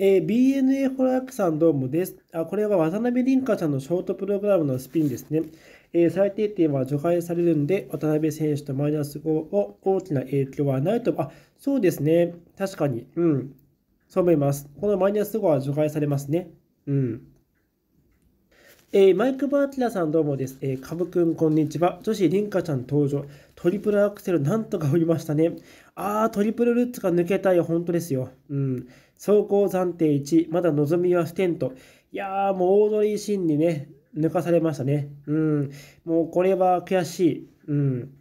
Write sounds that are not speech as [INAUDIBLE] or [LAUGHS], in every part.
えー、BNA ホラークさんどうもです。あこれは渡辺凛香ちゃんのショートプログラムのスピンですね。えー、最低点は除外されるんで、渡辺選手とマイナス5を大きな影響はないと。あ、そうですね。確かに。うん。そう思います。このマイナス5は除外されますね。うん。えー、マイク・バーティラさんどうもです。えー、くんこんにちは。女子リンカちゃん登場。トリプルアクセルなんとか降りましたね。ああ、トリプルルッツが抜けたよ、本当ですよ。うん。走行暫定1、まだ望みはステント。いやあ、もうオードリー・シンにね、抜かされましたね。うん。もうこれは悔しい。うん。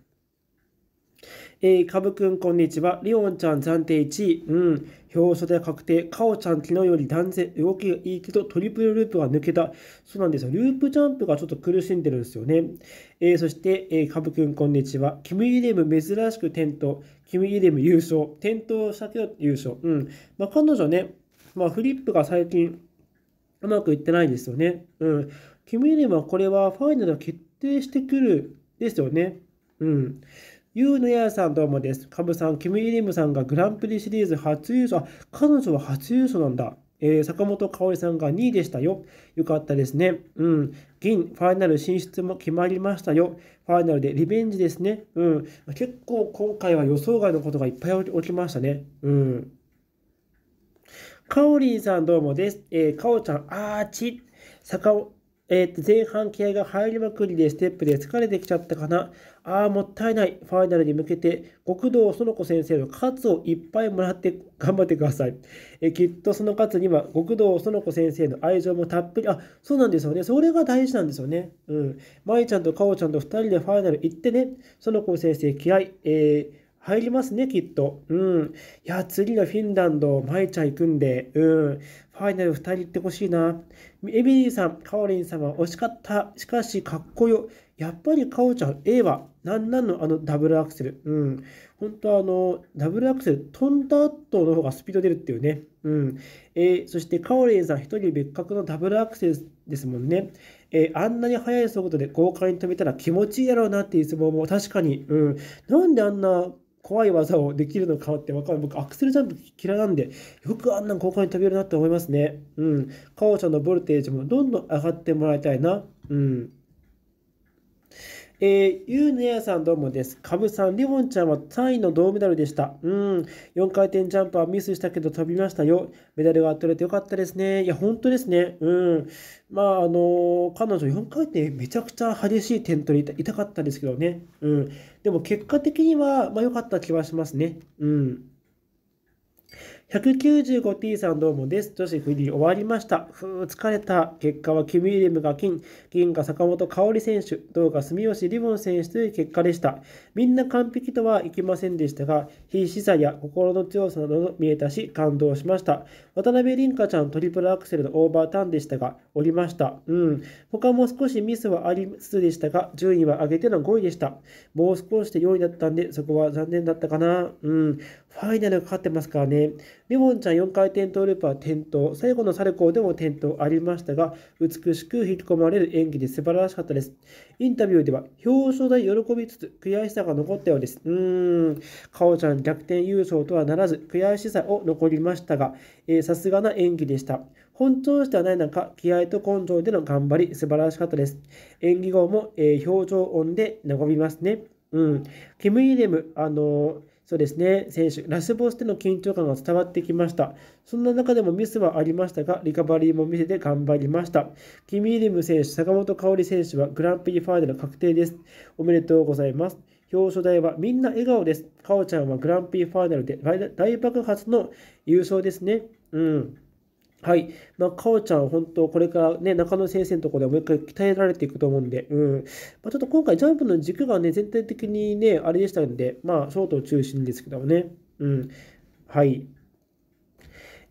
えー、かくんこんにちは。リオンちゃん暫定1位。うん。表彰台確定。カオちゃん昨日より断然動きがいいけど、トリプルループが抜けた。そうなんですよ。ループジャンプがちょっと苦しんでるんですよね。えー、そして、えー、かくんこんにちは。キム・イレム珍しく転倒。キム・イレム優勝。転倒したけど優勝。うん。まあ、彼女ね、まあ、フリップが最近、うまくいってないですよね。うん。キム・イレムはこれはファイナル決定してくるですよね。うん。ユーノヤさんどうもです。カブさん、キム・イリムさんがグランプリシリーズ初優勝。彼女は初優勝なんだ。えー、坂本香織さんが2位でしたよ。よかったですね。うん。銀、ファイナル進出も決まりましたよ。ファイナルでリベンジですね。うん。結構今回は予想外のことがいっぱい起きましたね。うん。かおりんさんどうもです。えー、かおちゃん、あーち。坂えー、と前半気合が入りまくりでステップで疲れてきちゃったかな。ああ、もったいない。ファイナルに向けて、極道園子先生の喝をいっぱいもらって頑張ってください。えー、きっとその喝には、極道園子先生の愛情もたっぷり。あ、そうなんですよね。それが大事なんですよね。うん。舞ちゃんとかおちゃんと2人でファイナル行ってね、園子先生気合、えー入りますね、きっと。うん。いや、次のフィンランド、舞ちゃん行くんで、うん。ファイナル2人行ってほしいな。エミリーさん、カオリン様、惜しかった。しかし、かっこよ。やっぱりカオちゃん、A は、なんなんのあのダブルアクセル。うん。本当あの、ダブルアクセル、飛んだ後の方がスピード出るっていうね。うん。えー、そして、カオリンさん、1人別格のダブルアクセルですもんね。えー、あんなに速い速度で豪快に止めたら気持ちいいやろうなっていう相撲も確かに、うん。なんであんな怖い技をできるのかって分かる。僕、アクセルジャンプ嫌いなんで、よくあんなん高校に飛べるなって思いますね。うん。かおちゃんのボルテージもどんどん上がってもらいたいな。うん。えー、ゆうねやさんどうもです。かぶさん、リボンちゃんは3位の銅メダルでした。うん、4回転ジャンプはミスしたけど飛びましたよ。メダルが取れてよかったですね。いや、本当ですね。うん。まあ、あのー、彼女4回転めちゃくちゃ激しい点取り痛かったですけどね。うん。でも結果的には、まあ良かった気はしますね。うん。195t さんどうもです。女子フリー終わりました。ふー疲れた。結果はキュミリレムが金、銀が坂本香織選手、銅が住吉リボン選手という結果でした。みんな完璧とはいきませんでしたが、必死さや心の強さなど見えたし、感動しました。渡辺凛香ちゃんトリプルアクセルのオーバーターンでしたが、おりました。うん。他も少しミスはありつつでしたが、順位は上げての5位でした。もう少しで4位だったんで、そこは残念だったかな。うん。ファイナルかかってますからね。レモンちゃん4回転トーループは転倒、最後のサルコーでも転倒ありましたが、美しく引き込まれる演技で素晴らしかったです。インタビューでは、表彰台喜びつつ、悔しさが残ったようです。うーん、かおちゃん逆転優勝とはならず、悔しさを残りましたが、さすがな演技でした。本調子ではない中、気合と根性での頑張り、素晴らしかったです。演技後も、えー、表情音で和みますね。うん。キム・イレム、あのーそうですね、選手、ラスボスでの緊張感が伝わってきました。そんな中でもミスはありましたが、リカバリーも見せて頑張りました。キミーリム選手、坂本香織選手はグランプリファイナル確定です。おめでとうございます。表彰台はみんな笑顔です。かおちゃんはグランプリファイナルで大爆発の優勝ですね。うん。はい。まあ、かおちゃん、本当、これからね、中野先生のところでもう一回鍛えられていくと思うんで、うん。まあ、ちょっと今回、ジャンプの軸がね、全体的にね、あれでしたんで、まあ、ショートを中心ですけどもね、うん。はい。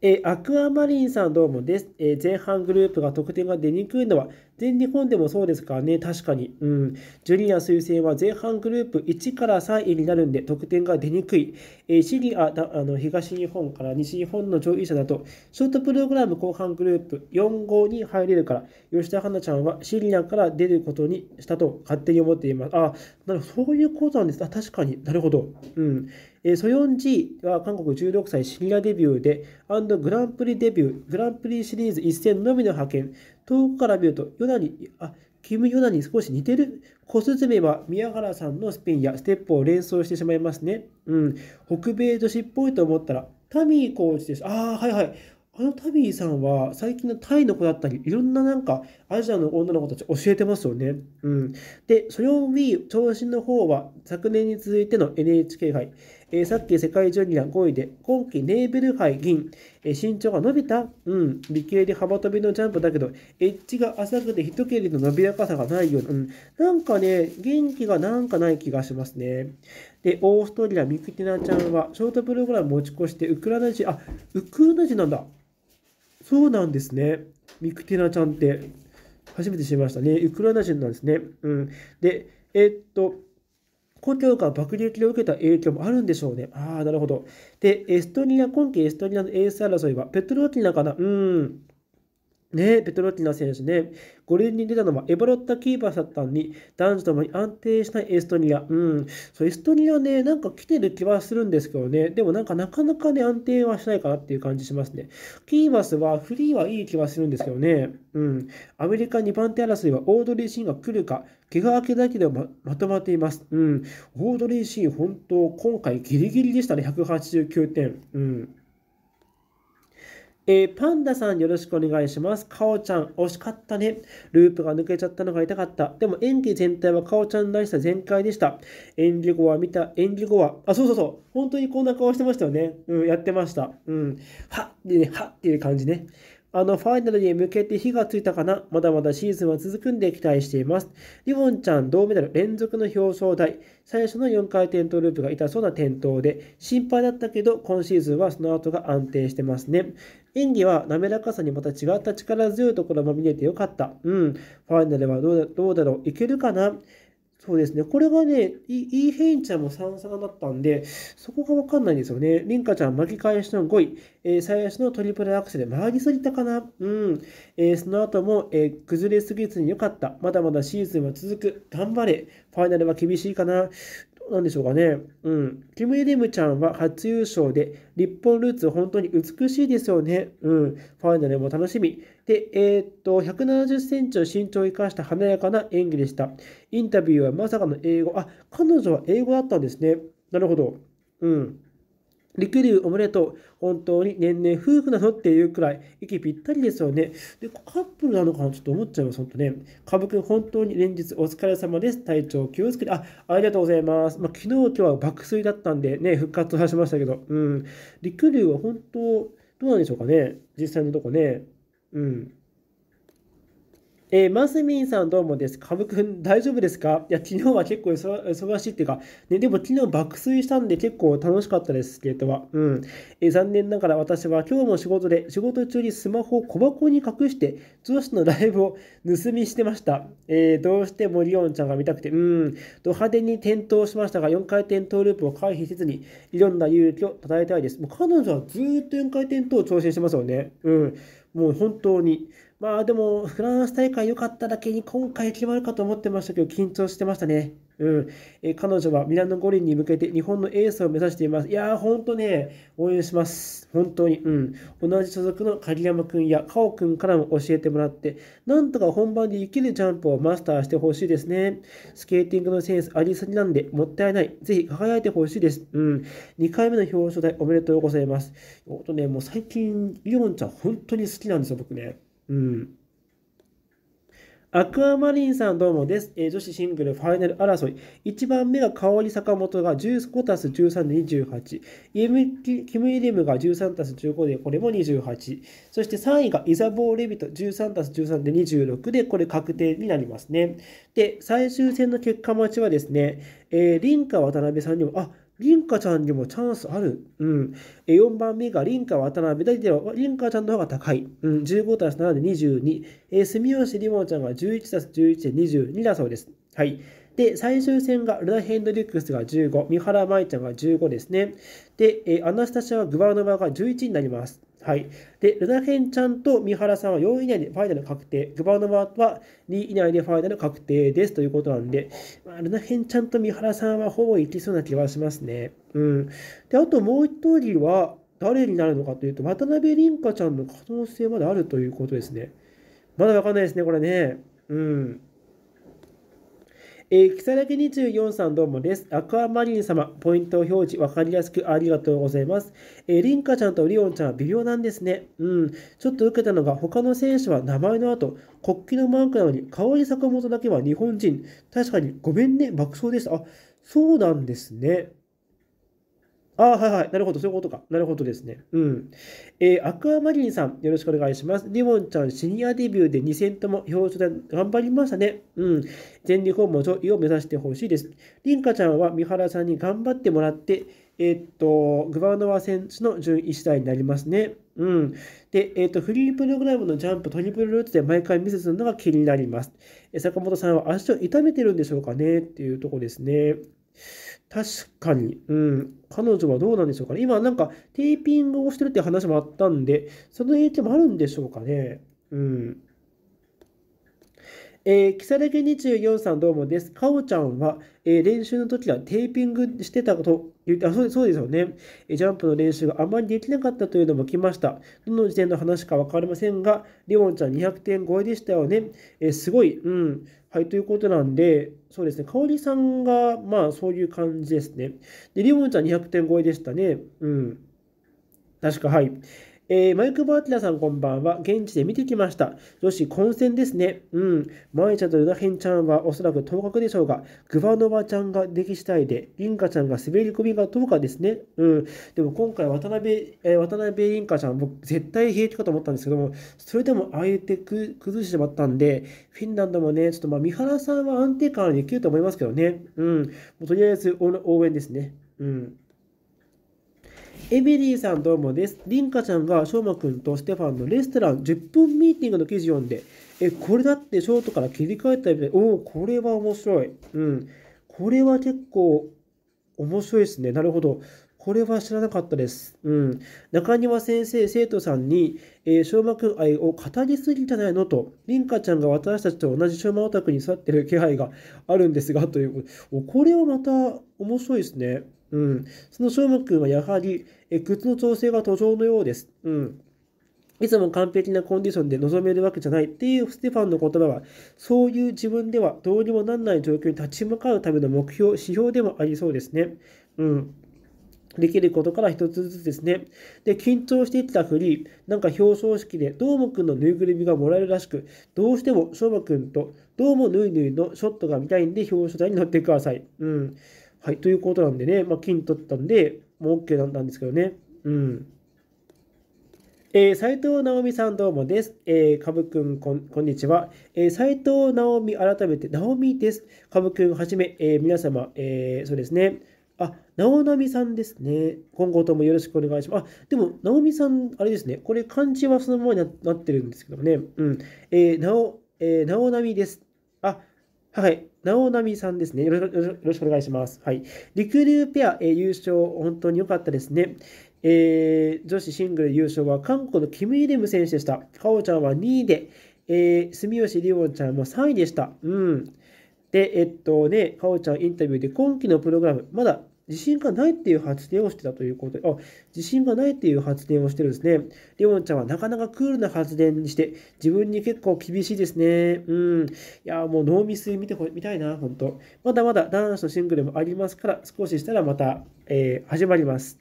えアクアマリンさんどうもです。え前半グループが得点が出にくいのは、全日本でもそうですからね、確かに。うん。ジュニア推薦は前半グループ1から3位になるんで、得点が出にくい。えー、シリアあの、東日本から西日本の上位者だと、ショートプログラム後半グループ4号に入れるから、吉田花ちゃんはシリアから出ることにしたと勝手に思っています。あ、なるほど。そういうことなんです。あ、確かになるほど。うん。えー、ソヨン・ジーは韓国16歳シニアデビューで、アンドグランプリデビュー、グランプリシリーズ1戦のみの派遣、遠くから見るとヨナに、あ、キム・ヨナに少し似てる。小スメは宮原さんのスピンやステップを連想してしまいますね。うん。北米女子っぽいと思ったら、タミーコーチです。ああ、はいはい。あのタミーさんは最近のタイの子だったり、いろんななんかアジアの女の子たち教えてますよね。うん。で、それをー、長身の方は昨年に続いての NHK 杯。えー、さっき世界ジュニア5位で、今季ネーベル杯銀、えー、身長が伸びたうん、理系で幅跳びのジャンプだけど、エッジが浅くて一蹴りの伸びやかさがないような、うん、なんかね、元気がなんかない気がしますね。で、オーストリア、ミクティナちゃんは、ショートプログラム持ち越して、ウクライナ人、あ、ウクライナ人なんだ。そうなんですね。ミクティナちゃんって、初めて知りましたね。ウクライナ人なんですね。うん。で、えー、っと、故郷が爆撃を受けた影響もあるんでしょうね。ああ、なるほど。で、エストニア、今季エストニアのエース争いは、ペトローティナかなうん。ねペトロティナ選手ね、五輪に出たのはエバロッタ・キーバーたんに男女ともに安定したエストニア。うん。そう、エストニアね、なんか来てる気はするんですけどね。でもなんかなかなかね、安定はしないかなっていう感じしますね。キーバスはフリーはいい気はするんですけどね。うん。アメリカ2番手争いはオードリー・シーンが来るか、怪我明けだけでままとまっています。うん。オードリー・シーン、本当、今回ギリギリでしたね、189点。うん。えー、パンダさんよろしくお願いします。かおちゃん、惜しかったね。ループが抜けちゃったのが痛かった。でも演技全体はかおちゃんらしさ全開でした。演技後は見た、演技後は、あ、そうそうそう。本当にこんな顔してましたよね。うん、やってました。うん。はってね、はっていう感じね。あの、ファイナルに向けて火がついたかな。まだまだシーズンは続くんで期待しています。リボンちゃん銅メダル連続の表彰台。最初の4回転トループが痛そうな転倒で、心配だったけど、今シーズンはその後が安定してますね。演技は滑らかさにまた違った力強いところも見れてよかった。うん。ファイナルはどうだろういけるかなそうですね。これがね、イ・ヘインちゃんも3差だったんで、そこがわかんないんですよね。リンカちゃん巻き返しの5位、えー、最悪のトリプルアクセル、回りすぎたかなうん。えー、その後も、えー、崩れすぎずに良かった。まだまだシーズンは続く。頑張れ。ファイナルは厳しいかな。なんでしょうかね。うん。キム・エデムちゃんは初優勝で、日本ルーツ本当に美しいですよね。うん。ファイナルも楽しみ。で、えー、っと、170センチの身長を生かした華やかな演技でした。インタビューはまさかの英語。あ、彼女は英語だったんですね。なるほど。うん。りくりゅうおめでとう。本当に年々夫婦なのっていうくらい、息ぴったりですよね。で、カップルなのかなちょっと思っちゃいます、本当ね。かぶくん、本当に連日お疲れ様です。体調気をつけて、あ、ありがとうございます。まあ、昨日、今日は爆睡だったんでね、復活をしましたけど、うん。りくりゅうは本当、どうなんでしょうかね。実際のとこね。うん。えー、マスミンさんどうもです。ブくん大丈夫ですかいや、昨日は結構忙しいっていうか、ね、でも昨日爆睡したんで結構楽しかったです、ゲートは。うん。えー、残念ながら私は今日も仕事で、仕事中にスマホを小箱に隠して、女子のライブを盗みしてました。えー、どうしてもリオンちゃんが見たくて、うん。ド派手に転倒しましたが、4回転トーループを回避せずに、いろんな勇気をたたえたいです。もう彼女はずっと4回転トー挑戦してますよね。うん。もう本当に。まあでも、フランス大会良かっただけに今回決まるかと思ってましたけど、緊張してましたね。うん、え彼女はミラノ五輪に向けて日本のエースを目指しています。いやー、ほんとね、応援します。本当に。うん。同じ所属の鍵山くんやカオくんからも教えてもらって、なんとか本番で生きるジャンプをマスターしてほしいですね。スケーティングのセンスありすぎなんで、もったいない。ぜひ輝いてほしいです。うん。2回目の表彰台おめでとうございます。ほんとね、もう最近、イオンちゃん本当に好きなんですよ、僕ね。うん。アクアマリンさんどうもです。えー、女子シングルファイナル争い。1番目が香織坂本が15たす13で28。イムキム・イリムが13たす15でこれも28。そして3位がイザボー・レビト13たす13で26でこれ確定になりますね。で、最終戦の結果待ちはですね、えー、リンカ渡辺さんにも、あリンカちゃんにもチャンスある。うん。4番目がリンカ渡辺。大けはリンカちゃんの方が高い。うん。15たす7で22。えー、住吉モンちゃんが11たす11で22だそうです。はい。で、最終戦がルナ・ヘンドリックスが15、三原舞ちゃんが15ですね。で、えー、アナスタシア・グバーノバが11になります。はい。で、ルナヘンちゃんと三原さんは4位以内でファイナル確定、グバノバは2位以内でファイナル確定ですということなんで、まあ、ルナヘンちゃんと三原さんはほぼいきそうな気はしますね。うん。で、あともう1人は誰になるのかというと、渡辺凛香ちゃんの可能性まであるということですね。まだわかんないですね、これね。うん。えー、木更木24さんどうもです。アクアマリン様、ポイント表示わかりやすくありがとうございます。えー、リンカちゃんとリオンちゃんは微妙なんですね。うん。ちょっと受けたのが、他の選手は名前の後、国旗のマークなのに、顔に坂本だけは日本人。確かに、ごめんね、爆笑でした。あ、そうなんですね。ああ、はいはい。なるほど。そういうことか。なるほどですね。うん。えー、アクアマリンさん、よろしくお願いします。リボンちゃん、シニアデビューで2戦とも表彰で頑張りましたね。うん。全日本も上位を目指してほしいです。リンカちゃんは三原さんに頑張ってもらって、えー、っと、グバノワ選手の順位次第になりますね。うん。で、えー、っと、フリープログラムのジャンプ、トリプルルーツで毎回ミスするのが気になります。え坂本さんは足を痛めてるんでしょうかねっていうとこですね。確かに、うん、彼女はどうなんでしょうかね。今なんかテーピングをしてるって話もあったんで、その影響もあるんでしょうかね。うん。えー、サ更木24さんどうもです。かおちゃんは、えー、練習の時はテーピングしてたこと言って、あそうそうですよね、えー、ジャンプの練習があまりできなかったというのも来ました。どの時点の話か分かりませんが、リオンちゃん200点超えでしたよね。えー、すごい、うん。はい、ということなんで、そうですね、かおりさんが、まあ、そういう感じですね。で、りおんちゃん200点超えでしたね。うん。確か、はい。えー、マイク・バーティラさんこんばんは。現地で見てきました。女子混戦ですね。うん。マイちゃんとルナヘンちゃんはおそらく当確でしょうが、グバノバちゃんが出来次第で、リンカちゃんが滑り込みが当確ですね。うん。でも今回渡辺、えー、渡辺リンカちゃん、僕絶対平気かと思ったんですけども、それでもあえて崩してしまったんで、フィンランドもね、ちょっとまあ三原さんは安定感できると思いますけどね。うん。もうとりあえず応援ですね。うん。エミリーさんどうもです。りんかちゃんがしょうまくんとステファンのレストラン10分ミーティングの記事読んで、え、これだってショートから切り替えたみたい。おお、これは面白い。うん。これは結構面白いですね。なるほど。これは知らなかったです。うん。中庭先生、生徒さんに、えー、くん愛を語りすぎじゃないのと、りんかちゃんが私たちと同じ昭和オタクに座ってる気配があるんですが、ということ。これはまた面白いですね。うん、その翔馬くんはやはりえ靴の調整が途上のようです。うん、いつも完璧なコンディションで臨めるわけじゃないっていうステファンの言葉は、そういう自分ではどうにもなんない状況に立ち向かうための目標、指標でもありそうですね。うん。できることから一つずつですね。で、緊張していたふり、なんか表彰式で、どーもくんのぬいぐるみがもらえるらしく、どうしてもしょうまくんと、どうもぬいぬいのショットが見たいんで表彰台に乗ってください。うん。はい、ということなんでね、まあ、金取ったんで、もう OK だったんですけどね。うん。えー、斉藤直美さんどうもです。えー、かぶくんこんにちは。えー、斉藤直美改めて、直美です。かぶくんはじめ、えー、皆様、えー、そうですね。あ、直美さんですね。今後ともよろしくお願いします。あ、でも、直美さん、あれですね。これ、漢字はそのままになってるんですけどね。うん。えー、なお、えー、直美です。あ、はい。なみさんですね。よろよろしくお願いします。はい。りくりゅうペア、えー、優勝、本当に良かったですね。えー、女子シングル優勝は韓国のキム・イレム選手でした。かおちゃんは2位で、えー、住吉りおんちゃんも3位でした。うん。で、えっとね、かおちゃんインタビューで今季のプログラム、まだ自信がないっていう発言をしてたということで、あ、自信がないっていう発言をしてるんですね。レオンちゃんはなかなかクールな発言にして、自分に結構厳しいですね。うん。いや、もうノーミス見てみたいな、本当まだまだ男子のシングルもありますから、少ししたらまた、えー、始まります。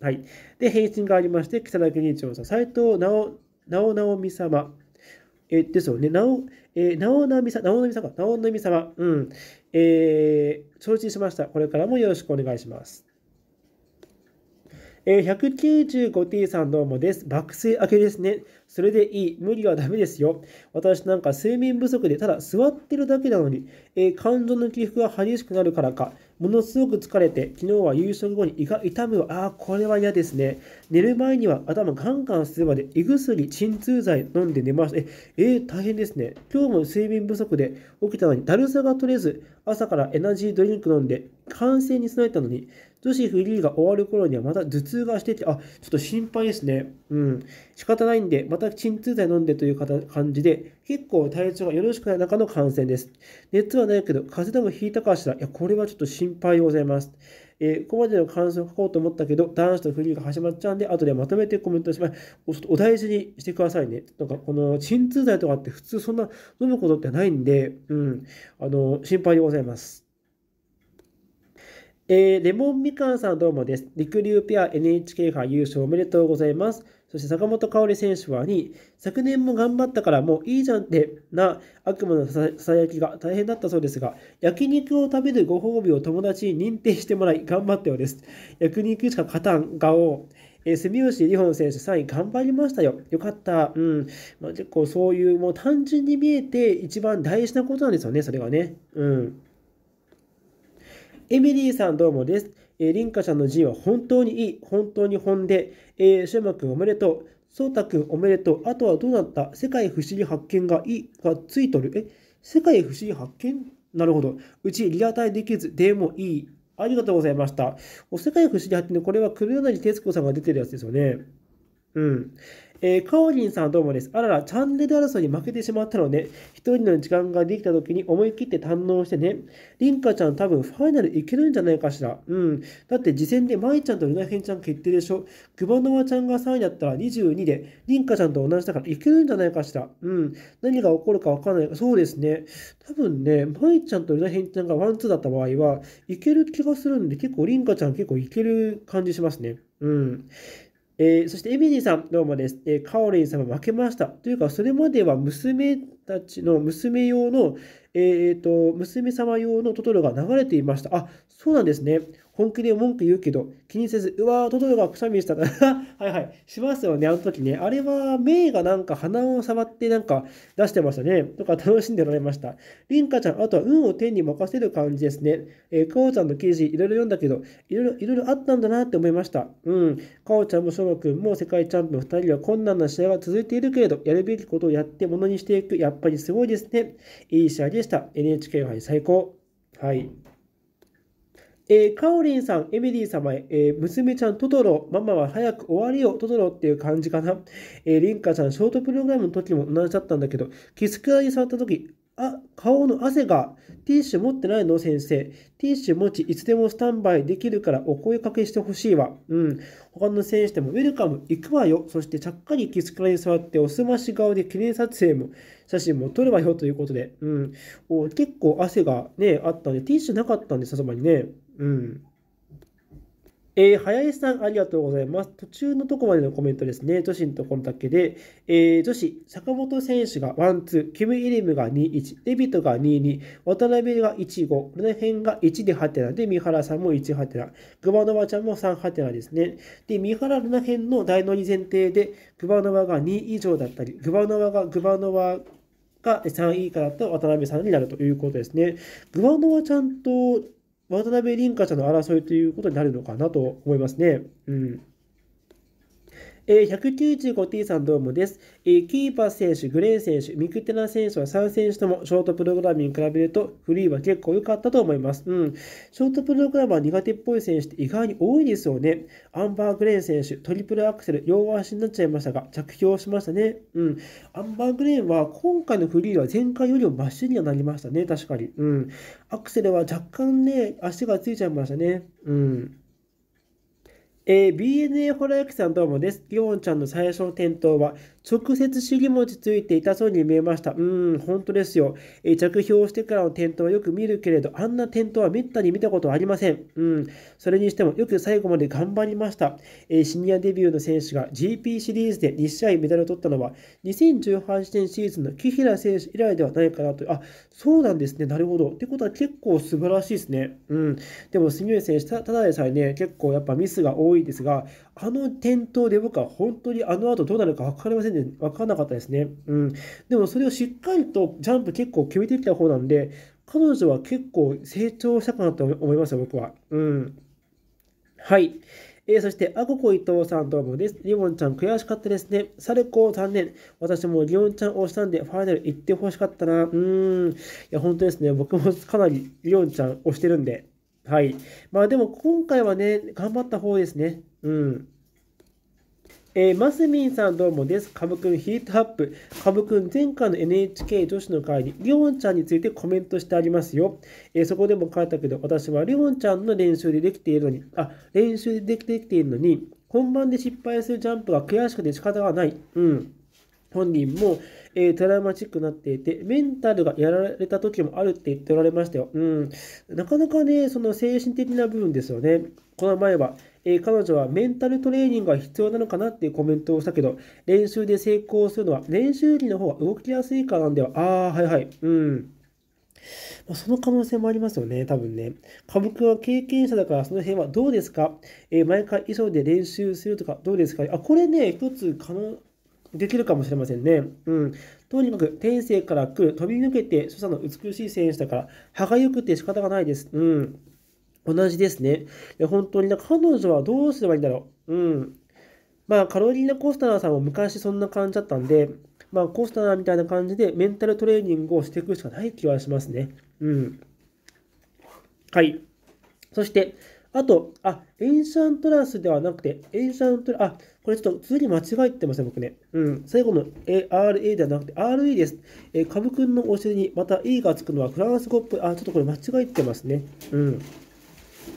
はい。で、返信がありまして、草薙議長さん、斎藤直、直直美様。えですよね。なお、えー、なおなみさ、なおなみさんか、なおなみ様。うん。えー、承知しました。これからもよろしくお願いします。えー、195t さんどうもです。爆睡明けですね。それでいい。無理はダメですよ。私なんか睡眠不足でただ座ってるだけなのに、えー、感情の起伏が激しくなるからか、ものすごく疲れて、昨日は夕食後に胃が痛むああ、これは嫌ですね。寝る前には頭ガンガンするまで胃薬、鎮痛剤飲んで寝ました。え、えー、大変ですね。今日も睡眠不足で起きたのにだるさが取れず、朝からエナジードリンク飲んで、完成に備えたのに、女子フリーが終わる頃にはまた頭痛がしてて、あ、ちょっと心配ですね。うん、仕方ないんで、また鎮痛剤飲んでという感じで、結構体調がよろしくない中の感染です。熱はないけど、風邪でもひいたかしらいや、これはちょっと心配でございます。えー、ここまでの感想を書こうと思ったけど、男子とフリーが始まっちゃうんで、後でまとめてコメントします。おちょっとお大事にしてくださいね。なんか、この鎮痛剤とかって普通そんな飲むことってないんで、うん、あの、心配でございます。えー、レモンみかんさんどうもです。りくりゅうペア NHK 杯優勝おめでとうございます。そして坂本香織選手は2位。昨年も頑張ったからもういいじゃんってな悪魔のささやきが大変だったそうですが、焼肉を食べるご褒美を友達に認定してもらい頑張ったようです。焼肉しか勝たん顔。え住吉里本選手3位頑張りましたよ。よかった。うん。まあ、結構そういうもう単純に見えて一番大事なことなんですよね、それがね。うん。エミリーさんどうもです。えー、リンカちゃんの G は本当にいい。本当に本で。えー、シュウマくんおめでとう。そうたくんおめでとう。あとはどうなった世界不思議発見がいいがついとる。え世界不思議発見なるほど。うちリアタイできず、でもいい。ありがとうございました。お世界不思議発見、これは黒柳徹子さんが出てるやつですよね。うん。えー、かおりんさんどうもです。あらら、チャンネル争いに負けてしまったので、一人の時間ができた時に思い切って堪能してね。りんかちゃん多分ファイナルいけるんじゃないかしら。うん。だって次戦でマイちゃんとルナヘンちゃん決定でしょ。グバノワちゃんが3位だったら22で、りんかちゃんと同じだからいけるんじゃないかしら。うん。何が起こるかわかんない。そうですね。多分ね、マイちゃんとルナヘンちゃんがワンツーだった場合は、いける気がするんで、結構りんかちゃん結構いける感じしますね。うん。えー、そしてエミリーさん、どうもです。えー、カオリン様負けました。というか、それまでは娘たちの、娘用のえー、と、娘様用のトトロが流れていました。あ、そうなんですね。本気で文句言うけど、気にせず、うわー、トトロがくしゃみしたな。[LAUGHS] はいはい。しますよね、あの時ね。あれは、メイがなんか鼻を触ってなんか出してましたね。とか楽しんでおられました。リンカちゃん、あとは運を天に任せる感じですね。えー、かおちゃんの記事、いろいろ読んだけど、いろいろ、いろいろあったんだなって思いました。うん。かおちゃんもしょのくんも世界チャンピオン2人は困難な試合が続いているけれど、やるべきことをやってものにしていく。やっぱりすごいですね。いい試合です。でした。NHK 杯最高。はい。えー、カオリさん、エミリー様へ、えー、娘ちゃん、トトロ、ママは早く終わりよ、トトロっていう感じかな。えー、リンカちゃん、ショートプログラムの時も同じだったんだけど、キスクラに触った時、あ、顔の汗が、ティッシュ持ってないの先生。ティッシュ持ち、いつでもスタンバイできるからお声かけしてほしいわ。うん。他の選手でもウェルカム行くわよ。そしてちゃっかりキスクラに座っておすまし顔で記念撮影も、写真も撮ればよということで。うん。お結構汗がね、あったんで、ティッシュなかったんでさ、そばにね。うん。えー、林さん、ありがとうございます。途中のとこまでのコメントですね。女子のところだけで、えー、女子、坂本選手が1、2、キム・イリムが2、1、デビットが2、2、渡辺が1、5、この辺が1でハテナで、三原さんも1ハテナ、グバノバちゃんも3ハテナですね。で、三原の辺の大の2前提で、グバノバが2以上だったり、グバノバがグバノバが3位以下だったら渡辺さんになるということですね。グバノバちゃんと渡辺倫果ちゃんの争いということになるのかなと思いますね。うんえー、195T さんどうもです、えー、キーパー選手、グレン選手、ミクテナ選手は3選手ともショートプログラムに比べるとフリーは結構良かったと思います。うん。ショートプログラムは苦手っぽい選手って意外に多いですよね。アンバー・グレン選手、トリプルアクセル、両足になっちゃいましたが、着氷しましたね。うん。アンバー・グレンは今回のフリーは前回よりもマシにはなりましたね。確かに。うん。アクセルは若干ね、足がついちゃいましたね。うん。えー、BNA ホラーヤキさんどうもです。ギオンちゃんの最初の転倒は直接主義もついて痛そうに見えました。うーん、本当ですよ。え着氷してからの転倒はよく見るけれど、あんな転倒はめったに見たことはありません。うん、それにしてもよく最後まで頑張りました。えシニアデビューの選手が GP シリーズで2試合メダルを取ったのは、2018年シーズンの木平選手以来ではないかなと。あ、そうなんですね。なるほど。ってことは結構素晴らしいですね。うん。でも、杉上選手た、ただでさえね、結構やっぱミスが多いですが、あの転倒で僕は本当にあの後どうなるかわかりませんで分からなかったですね。うん。でもそれをしっかりとジャンプ結構決めてきた方なんで、彼女は結構成長したかなと思いますよ、僕は。うん。はい。えー、そして、あここ伊藤さんどうもです。リボンちゃん悔しかったですね。サルコー残念。私もリボンちゃんをしたんで、ファイナル行ってほしかったな。うーん。いや、本当ですね。僕もかなりリボンちゃんをしてるんで。はい。まあでも今回はね、頑張った方ですね。うん。えー、マスミンさんどうもです。カブくんヒートアップ。カブくん前回の NHK 女子の会にリオンちゃんについてコメントしてありますよ。えー、そこでも書いたけど、私はリオンちゃんの練習でできているのに、あ、練習でできてきているのに、本番で失敗するジャンプが悔しくて仕方がない。うん。本人も、えー、トラウマチックになっていて、メンタルがやられた時もあるって言っておられましたよ。うん。なかなかね、その精神的な部分ですよね。この前は、えー、彼女はメンタルトレーニングが必要なのかなっていうコメントをしたけど、練習で成功するのは、練習時の方が動きやすいかなんでは、ああ、はいはい、うん。まその可能性もありますよね、多分ね。歌舞伎は経験者だから、その辺はどうですか、えー、毎回衣装で練習するとか、どうですかあ、これね、一つ可能、できるかもしれませんね。うん。とにかく、天性から来る、飛び抜けて、所作の美しい選手だから、歯がゆくて仕方がないです。うん。同じですね。で本当にな、彼女はどうすればいいんだろう。うん。まあ、カロリーナ・コスタナーさんも昔そんな感じだったんで、まあ、コスタナーみたいな感じでメンタルトレーニングをしていくしかない気はしますね。うん。はい。そして、あと、あ、エンシャントラスではなくて、エンシャントラス、あ、これちょっと通に間違えてますね、僕ね。うん。最後の RA ではなくて RE です。えー、株くんのお尻にまた E がつくのはフランス語っぽい。あ、ちょっとこれ間違えてますね。うん。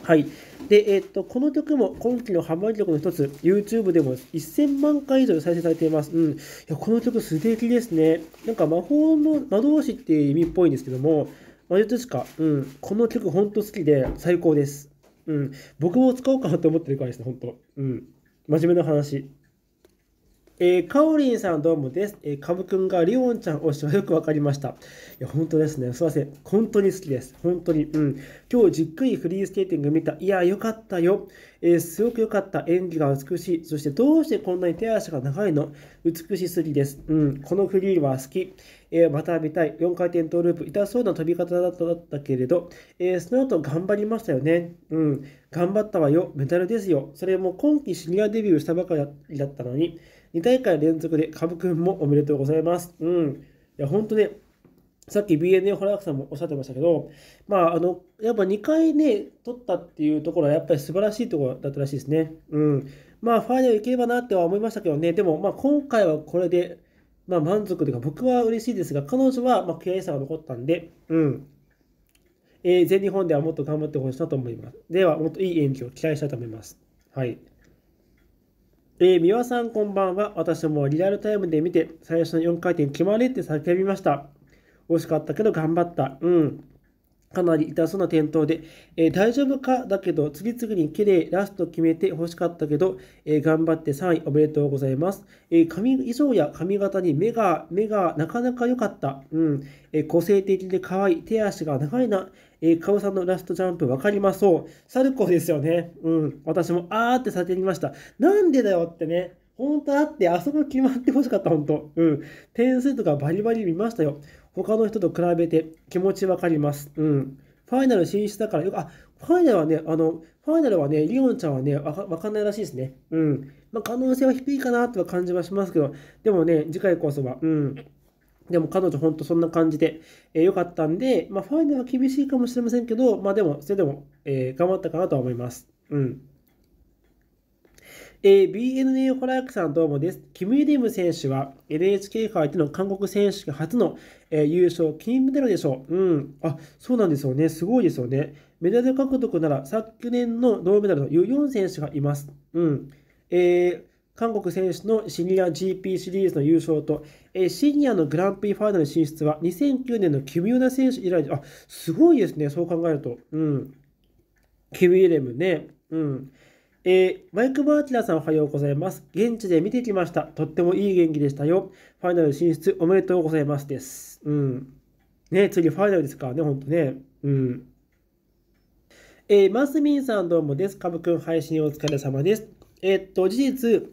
はい。で、えっ、と、この曲も今期のハマり曲の一つ、YouTube でも1000万回以上再生されています。うん。いや、この曲素敵ですね。なんか魔法の魔導士っていう意味っぽいんですけども、魔術師か。うん。この曲ほんと好きで最高です。うん。僕も使おうかなと思ってるからですね、ほんと。うん。真面目な話。えー、かおりんさんどうもです。えー、かぶくんがリオンちゃん推しはよくわかりました。いや、本当ですね。すいません。本当に好きです。本当に。うん。今日じっくりフリースケーティング見た。いや、よかったよ。えー、すごく良かった。演技が美しい。そしてどうしてこんなに手足が長いの美しすぎです。うん。このフリーは好き。えー、また見たい。4回転トーループ。痛そうな飛び方だったけれど、えー、その後頑張りましたよね。うん。頑張ったわよ。メダルですよ。それも今季シニアデビューしたばかりだったのに。2大会連続で、カブ君もおめでとうございます。うん。いや、本当ね、さっき BNA ホラークさんもおっしゃってましたけど、まあ、あの、やっぱ2回ね、取ったっていうところは、やっぱり素晴らしいところだったらしいですね。うん。まあ、ファイナルいければなっては思いましたけどね、でも、まあ、今回はこれで、まあ、満足というか、僕は嬉しいですが、彼女は、まあ、悔しさが残ったんで、うん。え全日本ではもっと頑張ってほしいなと思います。では、もっといい演技を期待したいと思います。はい。えー、三輪さんこんばんは。私もリアルタイムで見て、最初の4回転決まれって叫びました。惜しかったけど頑張った。うん。かなり痛そうな転倒で、えー、大丈夫かだけど、次々に綺麗ラスト決めて欲しかったけど、えー、頑張って3位おめでとうございます。えー、髪衣装や髪型に目が、目がなかなか良かった。うん。え個性的で可愛い。手足が長いな。えカオさんのラストジャンプ分かります。そう。サルコですよね。うん。私も、あーって叫びました。なんでだよってね。本当あって、あそこ決まってほしかった、本当。うん。点数とかバリバリ見ましたよ。他の人と比べて気持ちわかります。うん。ファイナル進出だからよく、あ、ファイナルはね、あの、ファイナルはね、リオンちゃんはね、わかんないらしいですね。うん。まあ、可能性は低いかなとは感じはしますけど、でもね、次回こそは、うん。でも彼女ほんとそんな感じで、えー、よかったんで、まあ、ファイナルは厳しいかもしれませんけど、まあでも、それでも、えー、頑張ったかなとは思います。うん。えー、BNA ホラークさんどうもです。キム・イリム選手は NHK 杯での韓国選手権初の、えー、優勝、金メダルでしょう。うん。あ、そうなんですよね。すごいですよね。メダル獲得なら昨年の銅メダルのユ・ヨン選手がいます。うん。えー、韓国選手のシニア GP シリーズの優勝と、えシニアのグランプリファイナル進出は2009年のキム・ユナ選手以来で、あ、すごいですね。そう考えると。うん。キム・イレムね。うん。えー、マイク・バーチラさんおはようございます。現地で見てきました。とってもいい元気でしたよ。ファイナル進出おめでとうございますです。うん。ね、次ファイナルですからね、ほんとね。うん。えー、マスミンさんどうもです。カブくん配信お疲れ様です。えー、っと、事実、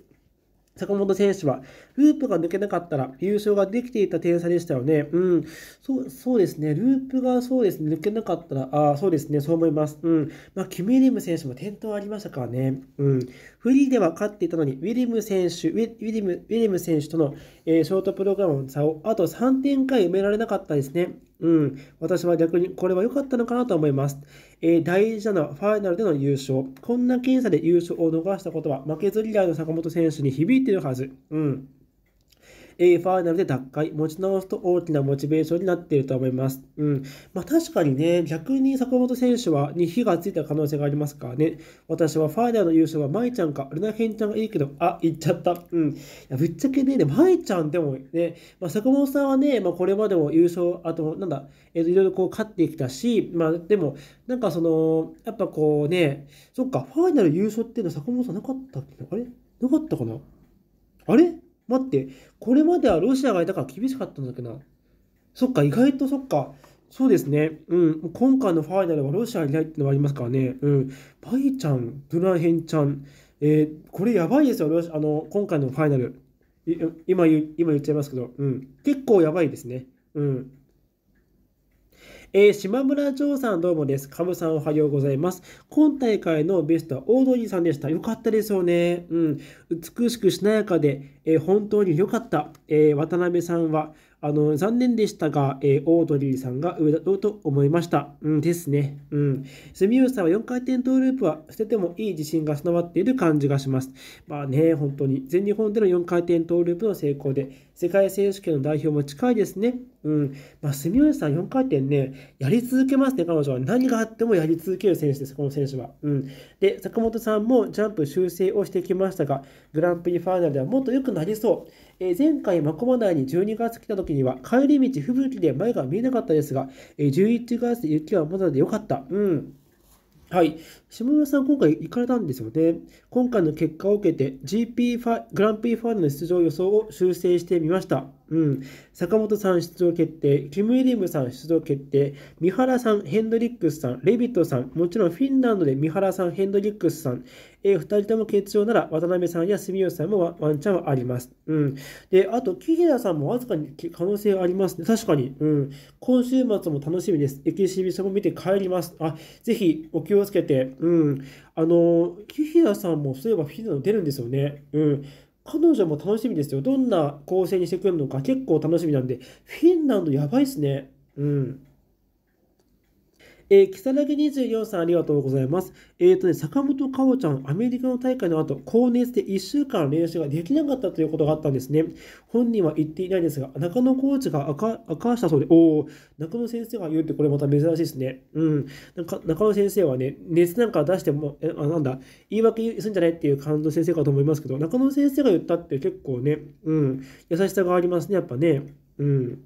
坂本選手はループが抜けなかったら優勝ができていた点差でしたよね。うん。そう、そうですね。ループがそうですね、抜けなかったら、ああ、そうですね、そう思います。うん。まあ、キム・ウィリム選手も転倒ありましたからね。うん。フリーでは勝っていたのに、ウィリム選手、ウィリム、ウィリム選手との、えー、ショートプログラムの差を、あと3点回埋められなかったですね。うん、私は逆にこれは良かったのかなと思います。えー、大事なのはファイナルでの優勝。こんな僅差で優勝を逃したことは負けず嫌いの坂本選手に響いているはず。うん A ファイナルで奪回、持ち直すと大きなモチベーションになっていると思います。うん。まあ確かにね、逆に坂本選手は、に火がついた可能性がありますからね。私はファイナルの優勝は舞ちゃんか、ルナヘンちゃんがいいけど、あ、言っちゃった。うん。いや、ぶっちゃけね、で、舞ちゃんでもね、まあ、坂本さんはね、まあこれまでも優勝、あと、なんだ、えっ、と、いろいろこう勝ってきたし、まあでも、なんかその、やっぱこうね、そっか、ファイナル優勝っていうのは坂本さんなかったっけあれなかったかなあれ待って、これまではロシアがいたから厳しかったんだけな。そっか、意外とそっか。そうですね。うん。今回のファイナルはロシアいないってのはありますからね。うん。バイちゃん、ブラヘンちゃん。えー、これやばいですよ、ロシあの、今回のファイナル。今言、今言っちゃいますけど、うん。結構やばいですね。うん。えー、島村城さんどうもです。カムさんおはようございます。今大会のベストは大通りさんでした。よかったですよね。うん。美しくしなやかで、えー、本当に良かった。えー、渡辺さんは、あの、残念でしたが、えー、オードリーさんが上だろうと思いました。うんですね。うん。住吉さんは4回転トーループは捨ててもいい自信が備わっている感じがします。まあね、本当に。全日本での4回転トーループの成功で、世界選手権の代表も近いですね。うん。まあ、住吉さん4回転ね、やり続けますね、彼女は。何があってもやり続ける選手です、この選手は。うん。で、坂本さんもジャンプ修正をしてきましたが、グランプリファイナルではもっと良くなりそう。え前回、マコマ内に12月来た時には、帰り道、吹雪で前が見えなかったですが、え11月で雪はまだでよかった。うん。はい。下村さん、今回行かれたんですよね。今回の結果を受けて、GP ファグランプリファイナルの出場予想を修正してみました。うん、坂本さん出場決定、キム・イリムさん出場決定、三原さん、ヘンドリックスさん、レビットさん、もちろんフィンランドで三原さん、ヘンドリックスさん、えー、2人とも欠場なら渡辺さんや住吉さんもワワンチャンはあります。うん、であと、木平さんもわずかに可能性ありますね。確かに、うん。今週末も楽しみです。エキシビションも見て帰ります。あぜひお気をつけて、うん。あの、木平さんもそういえばフィンランド出るんですよね。うん。彼女も楽しみですよ。どんな構成にしてくるのか結構楽しみなんで、フィンランドやばいっすね。うん。えー、木更木24さんありがとうございます。えっ、ー、とね、坂本かおちゃん、アメリカの大会の後、高熱で1週間練習ができなかったということがあったんですね。本人は言っていないですが、中野コーチが明かしたそうで、おお、中野先生が言うってこれまた珍しいですね。うん。なんか中野先生はね、熱なんか出しても、えあなんだ、言い訳すんじゃないっていう感じの先生かと思いますけど、中野先生が言ったって結構ね、うん、優しさがありますね、やっぱね。うん。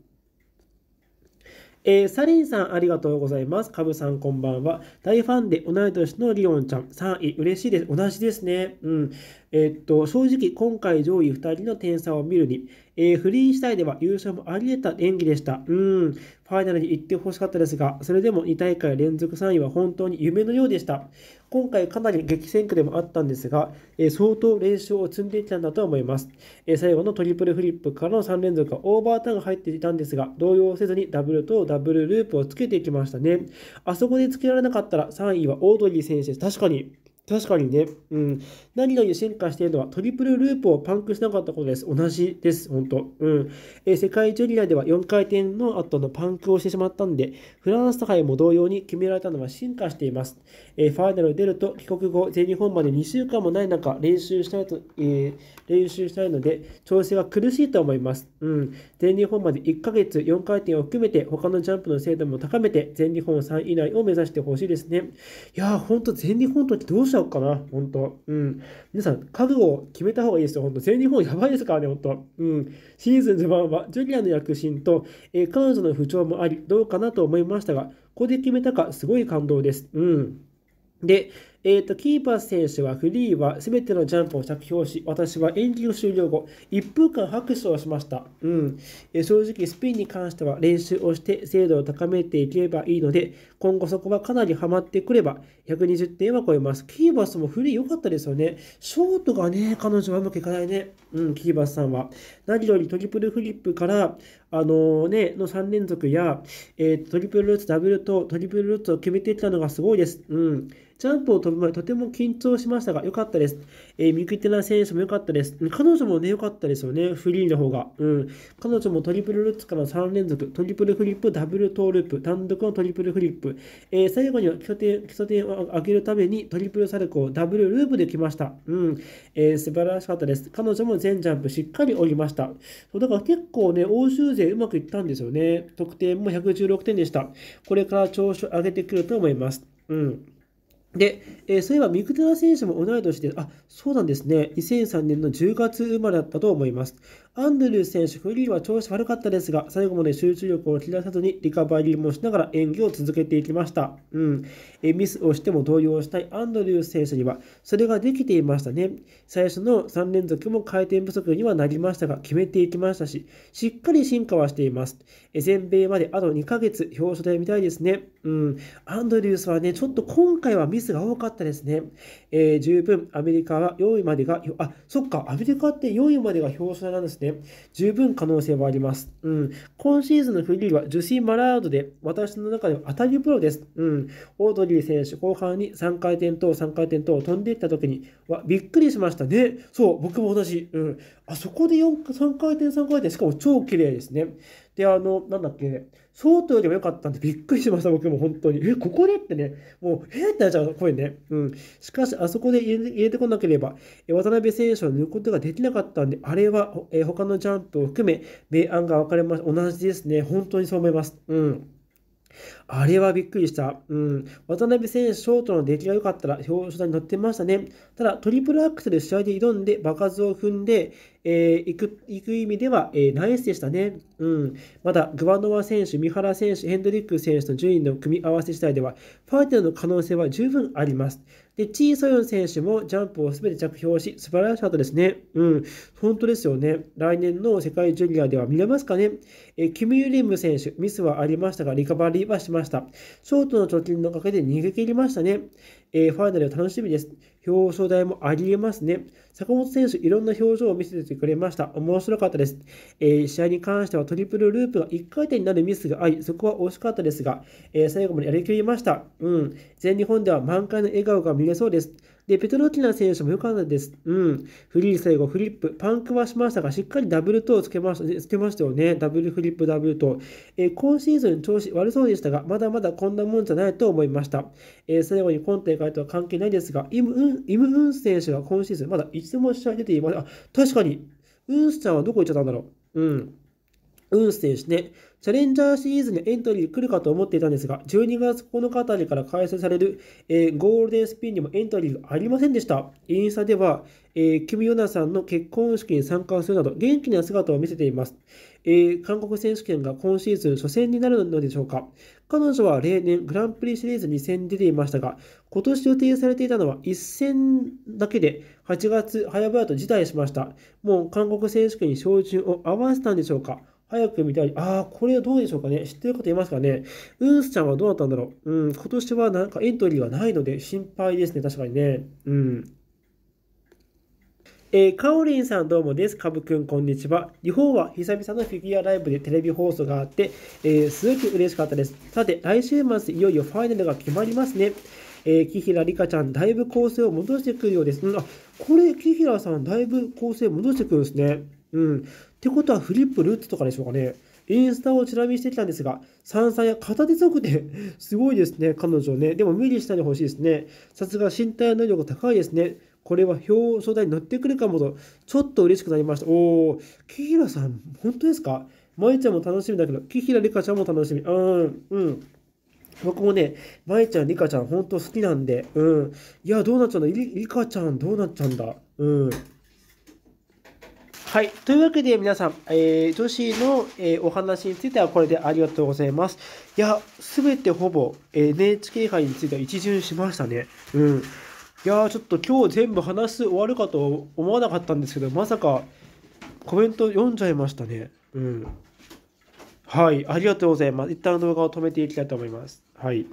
えー、サリンさんありがとうございます。カブさんこんばんは。大ファンで同い年のリオンちゃん3位。嬉しいです。同じですね。うん。えー、っと、正直今回上位2人の点差を見るに、えー、フリー次第では優勝もあり得た演技でした。うん。ファイナルに行ってほしかったですが、それでも2大会連続3位は本当に夢のようでした。今回かなり激戦区でもあったんですが、え相当練習を積んでいたんだと思います、え最後のトリプルフリップからの3連続はオーバーターンが入っていたんですが、動揺せずにダブルとダブルループをつけていきましたね。あそこでつけられなかったら3位はオードリー選手です。確かに。確かにね、うん、何々進化しているのはトリプルループをパンクしなかったことです。同じです、本当。うん。え世界ジュニアでは4回転の後のパンクをしてしまったんで、フランス杯も同様に決められたのは進化しています。えファイナル出ると帰国後、全日本まで2週間もない中、練習したいと、えー、練習したいので、調整は苦しいと思います。うん。全日本まで1ヶ月4回転を含めて、他のジャンプの精度も高めて、全日本3位以内を目指してほしいですね。いやー、んと、全日本どうしたちゃおうかな、本当うん。皆さん、覚悟を決めた方がいいですよ、本当全日本やばいですからね、本当うん。シーズン序盤は、ジュリアの躍進と、えー、彼女の不調もあり、どうかなと思いましたが、ここで決めたか、すごい感動です。うん。で、えっ、ー、と、キーパー選手はフリーは全てのジャンプを着氷し、私は演技を終了後、1分間拍手をしました。うん。えー、正直、スピンに関しては練習をして精度を高めていけばいいので、今後そこはかなりハマってくれば、120点は超えます。キーバスもフリー良かったですよね。ショートがね、彼女はうまくいかないね。うん、キーバスさんは。何よりトリプルフリップから、あのー、ね、の3連続や、えー、トリプルルーツ、ダブルとトリプルルーツを決めていったのがすごいです。うん。ジャンプを飛ぶ前、とても緊張しましたが、良かったです。えー、ミクテナ選手も良かったです。彼女もね、良かったですよね。フリーの方が。うん。彼女もトリプルルッツから3連続、トリプルフリップ、ダブルトーループ、単独のトリプルフリップ。えー、最後には基礎点基礎点を上げるために、トリプルサルコー、ダブルループできました。うん。えー、素晴らしかったです。彼女も全ジャンプしっかり降りました。そうだから結構ね、欧州勢うまくいったんですよね。得点も116点でした。これから調子を上げてくると思います。うん。で、えー、そういえば、ミクテ選手も同い年で、あ、そうなんですね。2003年の10月生まれだったと思います。アンドリュー選手、フリーは調子悪かったですが、最後まで集中力を切らさずにリカバリーもしながら演技を続けていきました。うん。えミスをしても動揺したいアンドリュー選手には、それができていましたね。最初の3連続も回転不足にはなりましたが、決めていきましたし、しっかり進化はしています。え全米まであと2ヶ月、表彰台みたいですね。うん。アンドリュースはね、ちょっと今回はミスが多かったですね。えー、十分、アメリカは4位までが、あ、そっか、アメリカって4位までが表彰台なんですね。ね。十分可能性はあります。うん。今シーズンのフリーはジュシー・マラードで、私の中では当たりプロです。うん。オードリー選手、後半に3回転と3回転とを飛んでいった時には、びっくりしましたね。そう、僕も同じ。うん。あそこで3回転、3回転、しかも超綺麗ですね。で、あの、なんだっけ、ショーよりも良かったんでびっくりしました、僕も本当に。え、ここでってね、もう、えってなっちゃう声ね。うん。しかし、あそこで入れてこなければ、渡辺選手を抜くことができなかったんで、あれは、え他のジャンプを含め、明暗が分かれました。同じですね。本当にそう思います。うん。あれはびっくりした。うん。渡辺選手、ショートの出来が良かったら表彰台に乗ってましたね。ただ、トリプルアクセル試合で挑んで、場数を踏んで、えー、行く、行く意味では、えー、ナイスでしたね。うん。まだ、グバノワ選手、三原選手、ヘンドリック選手の順位の組み合わせ次第では、ファイナーの可能性は十分あります。で、チー・ソヨン選手もジャンプを全て着氷し、素晴らしかったですね。うん。本当ですよね。来年の世界ジュニアでは見れますかね。えキム・ユリム選手、ミスはありましたが、リカバリーはしました。ショートの貯金のおかげで逃げ切りましたね。えファイナルは楽しみです。表彰台もありえますね。坂本選手、いろんな表情を見せてくれました。面白かったです。えー、試合に関してはトリプルループが1回転になるミスがあり、そこは惜しかったですが、えー、最後までやりきりました。うん。全日本では満開の笑顔が見れそうです。で、ペトロッティナ選手も良かったです。うん。フリー最後、フリップ、パンクはしましたが、しっかりダブルトをつけました、つけましたよね。ダブルフリップ、ダブルト。えー、今シーズン調子悪そうでしたが、まだまだこんなもんじゃないと思いました。えー、最後に今大会とは関係ないですが、イム・ウン、イム・ウン選手は今シーズンまだ一度も試合出ていません。あ、確かに、ウンスちゃんはどこ行っちゃったんだろう。うん。運選して、チャレンジャーシリーズにエントリー来るかと思っていたんですが、12月9日あたりから開催される、えー、ゴールデンスピンにもエントリーがありませんでした。インスタでは、えー、キム・ヨナさんの結婚式に参加するなど、元気な姿を見せています。えー、韓国選手権が今シーズン初戦になるのでしょうか。彼女は例年グランプリシリーズ2戦出ていましたが、今年予定されていたのは1戦だけで8月早々と辞退しました。もう韓国選手権に照準を合わせたんでしょうか。早く見たい。ああ、これはどうでしょうかね。知ってる方いますかね。ウースちゃんはどうだったんだろう。うん、今年はなんかエントリーがないので心配ですね。確かにね。うん。えー、かおりんさんどうもです。かぶくん、こんにちは。日本は久々のフィギュアライブでテレビ放送があって、えー、すごく嬉しかったです。さて、来週末、いよいよファイナルが決まりますね。えー、木平梨花ちゃん、だいぶ構成を戻してくるようです。うん、あ、これ、木平さん、だいぶ構成戻してくるんですね。うん。ってことはフリップ、ルーツとかでしょうかね。インスタをちなみにしてきたんですが、三歳や片手速で [LAUGHS] すごいですね、彼女ね。でも無理したに欲しいですね。さすが身体能力高いですね。これは表彰台に乗ってくるかもと、ちょっと嬉しくなりました。おー、キヒラさん、本当ですかまいちゃんも楽しみだけど、キヒラリカちゃんも楽しみ。うん、うん。僕もね、まいちゃん、リカちゃん、本当好きなんで、うん。いや、どうなっちゃうんだリリカちゃん、どうなっちゃうんだうん。はい。というわけで皆さん、えー、女子の、えー、お話についてはこれでありがとうございます。いや、すべてほぼ NHK 杯については一巡しましたね。うん。いやちょっと今日全部話す終わるかと思わなかったんですけど、まさかコメント読んじゃいましたね。うん。はい。ありがとうございます。一旦動画を止めていきたいと思います。はい。